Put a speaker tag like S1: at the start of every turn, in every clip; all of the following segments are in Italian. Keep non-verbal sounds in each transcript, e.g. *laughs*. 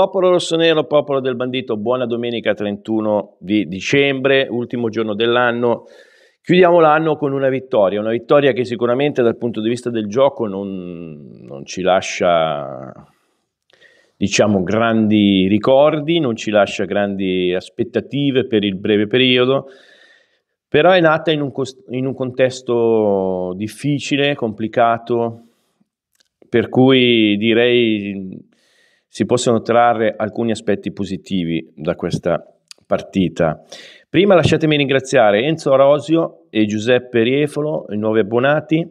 S1: Popolo rossonero, popolo del bandito, buona domenica 31 di dicembre, ultimo giorno dell'anno. Chiudiamo l'anno con una vittoria, una vittoria che sicuramente dal punto di vista del gioco non, non ci lascia diciamo, grandi ricordi, non ci lascia grandi aspettative per il breve periodo, però è nata in un, in un contesto difficile, complicato, per cui direi si possono trarre alcuni aspetti positivi da questa partita. Prima lasciatemi ringraziare Enzo Rosio e Giuseppe Riefolo, i nuovi abbonati.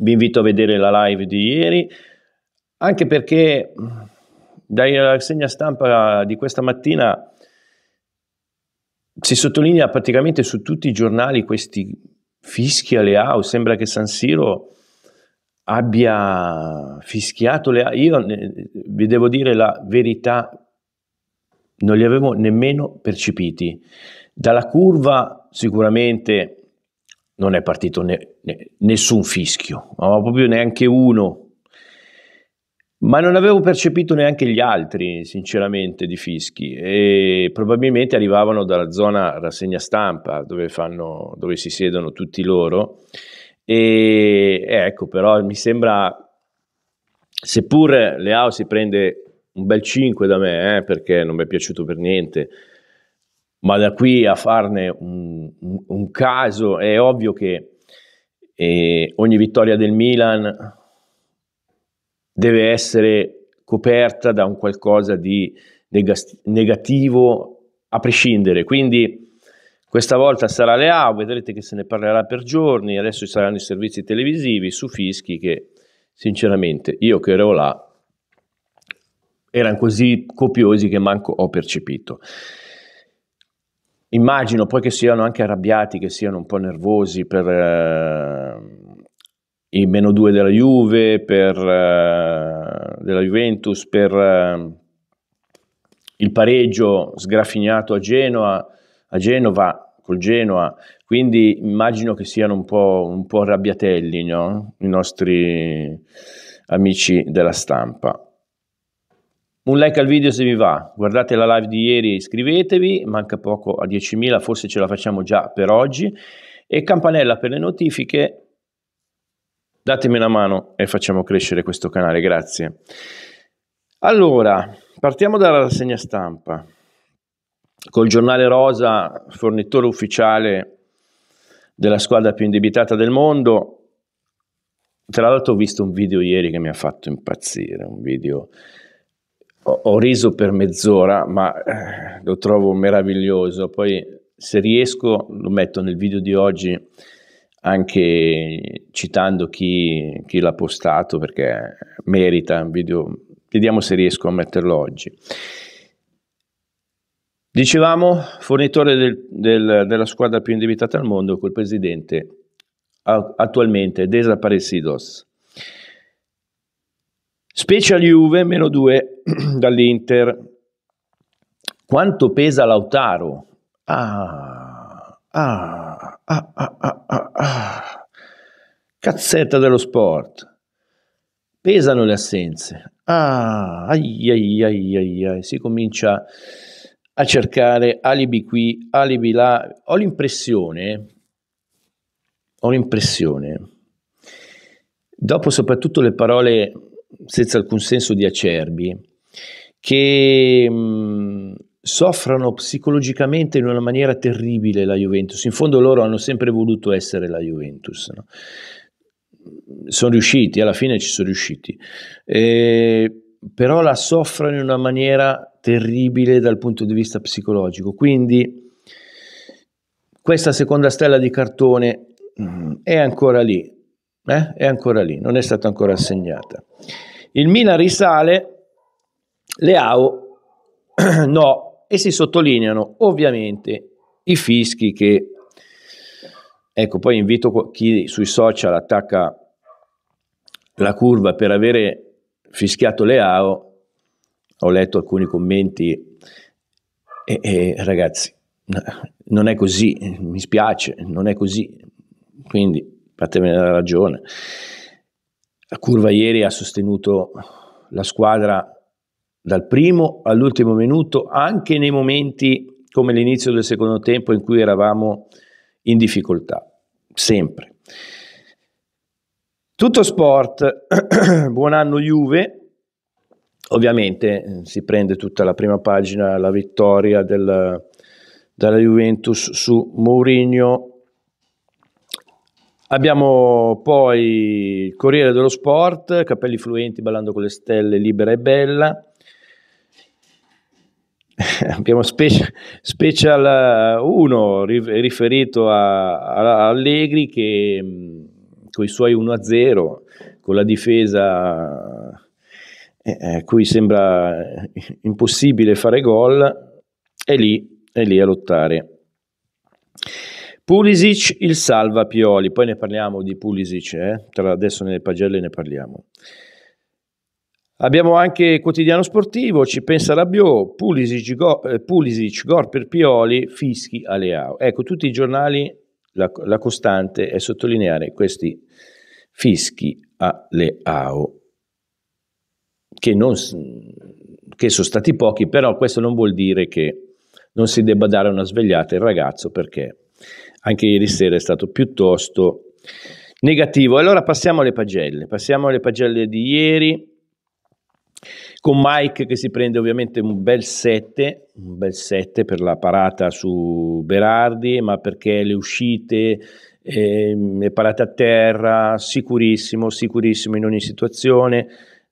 S1: Vi invito a vedere la live di ieri, anche perché dalla rassegna stampa di questa mattina si sottolinea praticamente su tutti i giornali questi fischi alle AU, sembra che San Siro abbia fischiato le... Io eh, vi devo dire la verità, non li avevo nemmeno percepiti. Dalla curva sicuramente non è partito ne, ne, nessun fischio, ma proprio neanche uno. Ma non avevo percepito neanche gli altri, sinceramente, di fischi. E probabilmente arrivavano dalla zona rassegna stampa, dove, fanno, dove si siedono tutti loro, e eh, ecco, però mi sembra, seppur Leao si prende un bel 5 da me, eh, perché non mi è piaciuto per niente, ma da qui a farne un, un, un caso, è ovvio che eh, ogni vittoria del Milan deve essere coperta da un qualcosa di negativo a prescindere. Quindi questa volta sarà Leao, vedrete che se ne parlerà per giorni, adesso ci saranno i servizi televisivi su Fischi che sinceramente io che ero là erano così copiosi che manco ho percepito. Immagino poi che siano anche arrabbiati, che siano un po' nervosi per eh, i meno due della Juve, per, eh, della Juventus, per eh, il pareggio sgrafignato a Genoa a Genova col Genoa, quindi immagino che siano un po', un po arrabbiatelli no? i nostri amici della stampa. Un like al video se vi va, guardate la live di ieri, iscrivetevi, manca poco a 10.000, forse ce la facciamo già per oggi, e campanella per le notifiche, datemi una mano e facciamo crescere questo canale, grazie. Allora, partiamo dalla rassegna stampa col giornale rosa, fornitore ufficiale della squadra più indebitata del mondo. Tra l'altro ho visto un video ieri che mi ha fatto impazzire, un video ho, ho riso per mezz'ora, ma eh, lo trovo meraviglioso. Poi se riesco lo metto nel video di oggi anche citando chi, chi l'ha postato perché merita un video. Vediamo se riesco a metterlo oggi. Dicevamo, fornitore del, del, della squadra più indebitata al mondo, col presidente attualmente Desaparecidos. Special Juve, meno 2 *clears throat* dall'Inter. Quanto pesa Lautaro? Ah ah, ah, ah, ah, ah, ah, ah. Cazzetta dello sport. Pesano le assenze. Ah, ai, ai, ai, ai, ai. Si comincia a cercare alibi qui, alibi là. Ho l'impressione, ho l'impressione, dopo soprattutto le parole senza alcun senso di acerbi, che mh, mm, soffrono psicologicamente in una maniera terribile la Juventus. In fondo loro hanno sempre voluto essere la Juventus. No? Sono riusciti, alla fine ci sono riusciti. Eh, però la soffrono in una maniera terribile dal punto di vista psicologico. Quindi questa seconda stella di cartone mm, è ancora lì, eh? è ancora lì, non è stata ancora assegnata. Il Mina risale, Leao *clears throat* no, e si sottolineano ovviamente i fischi che, ecco, poi invito chi sui social attacca la curva per avere fischiato Leao ho letto alcuni commenti e, e ragazzi, non è così, mi spiace, non è così, quindi fatemi la ragione. La curva ieri ha sostenuto la squadra dal primo all'ultimo minuto, anche nei momenti come l'inizio del secondo tempo in cui eravamo in difficoltà, sempre. Tutto sport, *clears throat* buon anno Juve, Ovviamente eh, si prende tutta la prima pagina, la vittoria del, della Juventus su Mourinho. Abbiamo poi Corriere dello Sport, capelli fluenti ballando con le stelle, libera e bella. *laughs* Abbiamo special, special eh, 1 riferito a, a Allegri che mm, con i suoi 1-0, con la difesa eh, eh cui sembra eh, impossibile fare gol, è lì, è lì a lottare. Pulisic il salva Pioli, poi ne parliamo di Pulisic, eh? tra adesso nelle pagelle ne parliamo. Abbiamo anche Quotidiano Sportivo, ci pensa Rabiot, Pulisic, go, eh, Pulisic gol per Pioli, fischi a Leao. Ecco, tutti i giornali, la, la costante è sottolineare questi fischi a Leao che, non, che sono stati pochi, però questo non vuol dire che non si debba dare una svegliata al ragazzo perché anche ieri sera è stato piuttosto negativo. Allora passiamo alle pagelle, passiamo alle pagelle di ieri con Mike che si prende ovviamente un bel 7, un bel 7 per la parata su Berardi, ma perché le uscite, eh, le parate a terra, sicurissimo, sicurissimo in ogni situazione,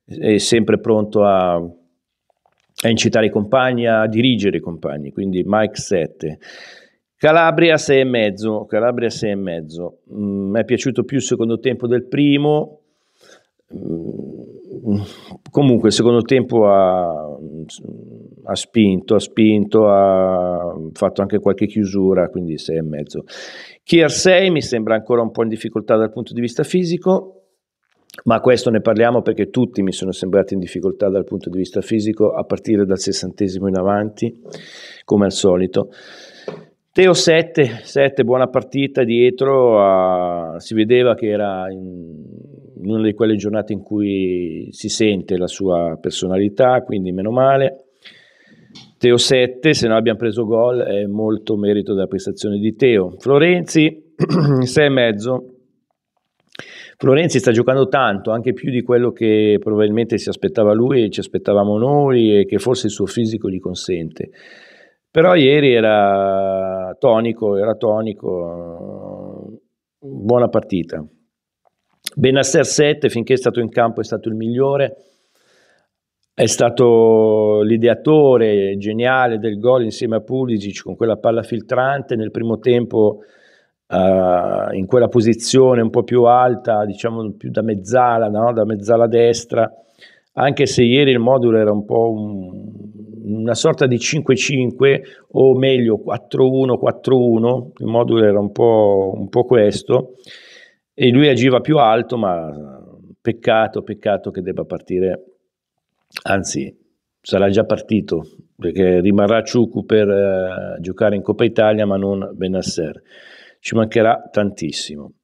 S1: è sempre pronto a, a incitare i compagni, a dirigere i compagni, quindi Mike 7. Calabria 6,5, Calabria 6,5. Mm, mi è piaciuto più il secondo tempo del primo. Mm, comunque il secondo tempo ha, ha, spinto, ha spinto, ha fatto anche qualche chiusura, quindi 6,5. Kier 6 mi sembra ancora un po' in difficoltà dal punto di vista fisico ma questo ne parliamo perché tutti mi sono sembrati in difficoltà dal punto di vista fisico, a partire dal sessantesimo in avanti, come al solito. Teo 7, 7 buona partita dietro, a, si vedeva che era in, in una di quelle giornate in cui si sente la sua personalità, quindi meno male. Teo 7, se no abbiamo preso gol, è molto merito della prestazione di Teo. Florenzi, 6,5 *clears throat* Florenzi sta giocando tanto, anche più di quello che probabilmente si aspettava lui e ci aspettavamo noi e che forse il suo fisico gli consente. Però ieri era tonico, era tonico, buona partita. Benasser 7 finché è stato in campo è stato il migliore, è stato l'ideatore geniale del gol insieme a Pulisic con quella palla filtrante nel primo tempo eh, in quella posizione un po' più alta, diciamo più da mezzala, no? da mezzala destra, anche se ieri il modulo era un po' un, una sorta di 5-5 o meglio 4-1-4-1, il modulo era un po', un po' questo e lui agiva più alto, ma peccato, peccato che debba partire, anzi sarà già partito, perché rimarrà Ciucu per eh, giocare in Coppa Italia ma non Benasser ci mancherà tantissimo.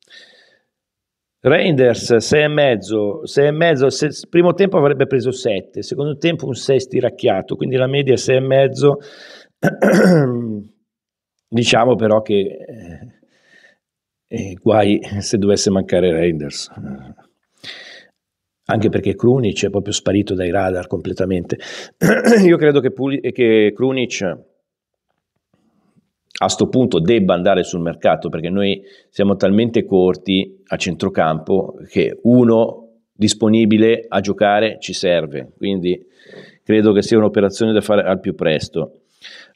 S1: Reinders 6 e mezzo, 6 e mezzo se, primo tempo avrebbe preso 7, secondo tempo un 6 stiracchiato, quindi la media è 6 e mezzo. *clears throat* diciamo però che eh, eh, guai se dovesse mancare Reinders. Anche perché Krunic è proprio sparito dai radar completamente. *clears throat* Io credo che, Pul- che Krunic a questo punto debba andare sul mercato perché noi siamo talmente corti a centrocampo che uno disponibile a giocare ci serve, quindi credo che sia un'operazione da fare al più presto.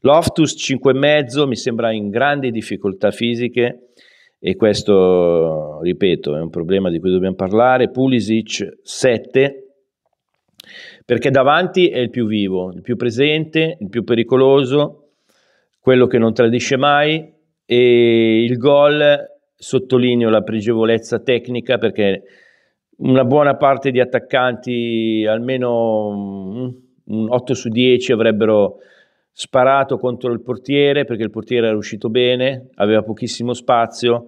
S1: Loftus 5,5 mi sembra in grandi difficoltà fisiche e questo, ripeto, è un problema di cui dobbiamo parlare. Pulisic 7 perché davanti è il più vivo, il più presente, il più pericoloso quello che non tradisce mai e il gol sottolineo la pregevolezza tecnica perché una buona parte di attaccanti, almeno 8 su 10, avrebbero sparato contro il portiere perché il portiere era uscito bene, aveva pochissimo spazio,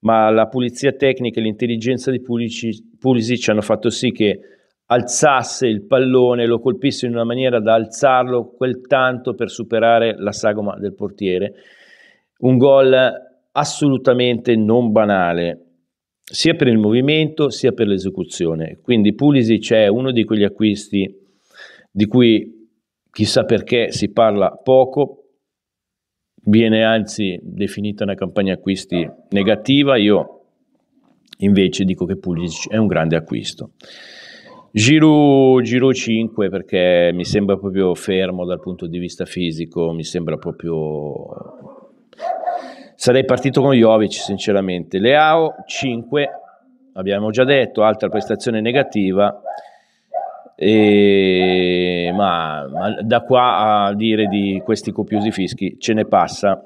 S1: ma la pulizia tecnica e l'intelligenza di Pulisic, Pulisic hanno fatto sì che alzasse il pallone, lo colpisse in una maniera da alzarlo quel tanto per superare la sagoma del portiere. Un gol assolutamente non banale, sia per il movimento sia per l'esecuzione. Quindi Pulisic è uno di quegli acquisti di cui chissà perché si parla poco, viene anzi definita una campagna acquisti negativa, io invece dico che Pulisic è un grande acquisto. Giro, giro 5 perché mi sembra proprio fermo dal punto di vista fisico, mi sembra proprio... Sarei partito con Jovic sinceramente. Leao 5, abbiamo già detto, altra prestazione negativa. E, ma, ma, da qua a dire di questi copiosi fischi ce ne passa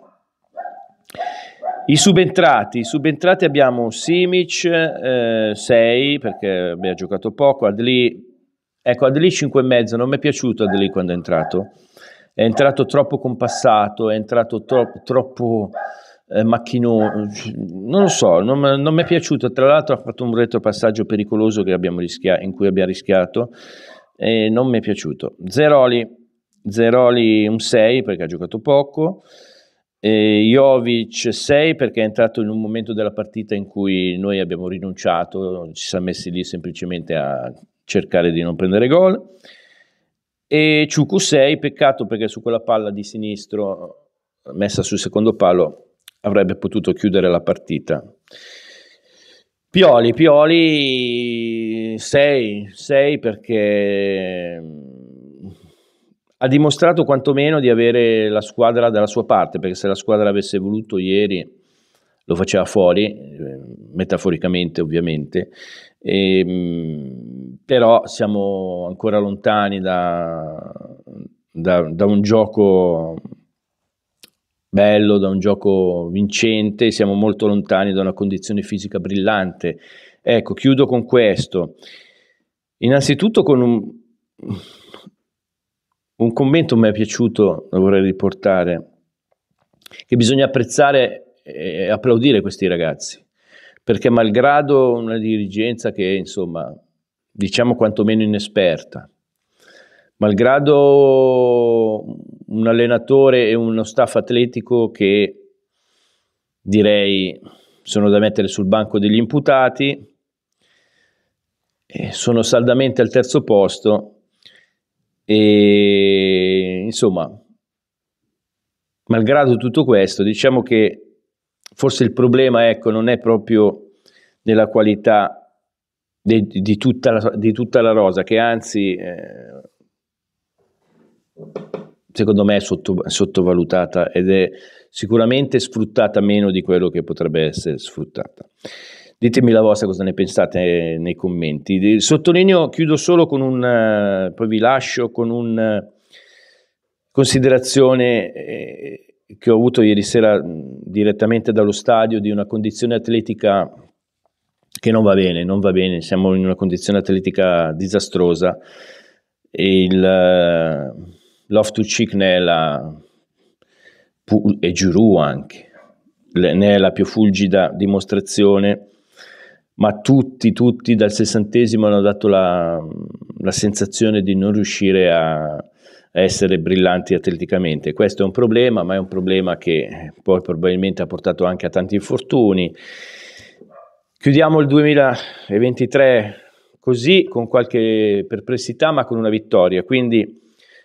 S1: i subentrati, I subentrati abbiamo Simic 6 eh, perché abbiamo giocato poco, Adli, ecco Adli 5,5, non mi è piaciuto Adli quando è entrato, è entrato troppo compassato, è entrato troppo, troppo eh, macchinoso, non lo so, non, non mi è piaciuto, tra l'altro ha fatto un retropassaggio pericoloso rischia- in cui abbiamo rischiato e non mi è piaciuto. Zeroli, Zeroli un 6 perché ha giocato poco. E Jovic 6 perché è entrato in un momento della partita in cui noi abbiamo rinunciato, ci siamo messi lì semplicemente a cercare di non prendere gol. E Ciucu 6, peccato perché su quella palla di sinistro messa sul secondo palo avrebbe potuto chiudere la partita. Pioli, Pioli 6, 6 perché ha dimostrato quantomeno di avere la squadra dalla sua parte, perché se la squadra avesse voluto ieri lo faceva fuori, eh, metaforicamente ovviamente, e, ehm, però siamo ancora lontani da, da, da un gioco bello, da un gioco vincente, siamo molto lontani da una condizione fisica brillante. Ecco, chiudo con questo. Innanzitutto con un, un commento mi è piaciuto, lo vorrei riportare, che bisogna apprezzare e applaudire questi ragazzi, perché malgrado una dirigenza che, insomma, diciamo quantomeno inesperta, malgrado un allenatore e uno staff atletico che direi sono da mettere sul banco degli imputati, sono saldamente al terzo posto e insomma, malgrado tutto questo, diciamo che forse il problema ecco, non è proprio nella qualità de, di, tutta la, di, tutta la, rosa, che anzi eh, secondo me è sotto, sottovalutata ed è sicuramente sfruttata meno di quello che potrebbe essere sfruttata. Ditemi la vostra cosa ne pensate nei commenti. Sottolineo, chiudo solo con un, eh, poi vi lascio con una eh, considerazione eh, che ho avuto ieri sera direttamente dallo stadio di una condizione atletica che non va bene, non va bene, siamo in una condizione atletica disastrosa. Il to cheek ne è la e Giroux anche, ne è la più fulgida dimostrazione ma tutti, tutti dal sessantesimo hanno dato la, la sensazione di non riuscire a, a, essere brillanti atleticamente. Questo è un problema, ma è un problema che poi probabilmente ha portato anche a tanti infortuni. Chiudiamo il 2023 così, con qualche perplessità, ma con una vittoria. Quindi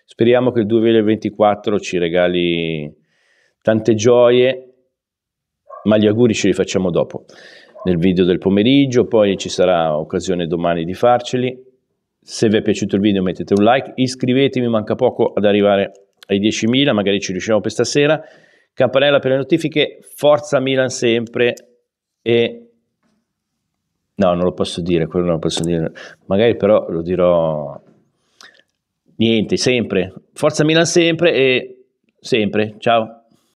S1: speriamo che il 2024 ci regali tante gioie, ma gli auguri ce li facciamo dopo nel video del pomeriggio, poi ci sarà occasione domani di farceli. Se vi è piaciuto il video mettete un like, iscrivetevi, manca poco ad arrivare ai 10.000, magari ci riusciamo per stasera. Campanella per le notifiche, forza Milan sempre e... No, non lo posso dire, quello non lo posso dire. Magari però lo dirò... Niente, sempre. Forza Milan sempre e sempre. Ciao.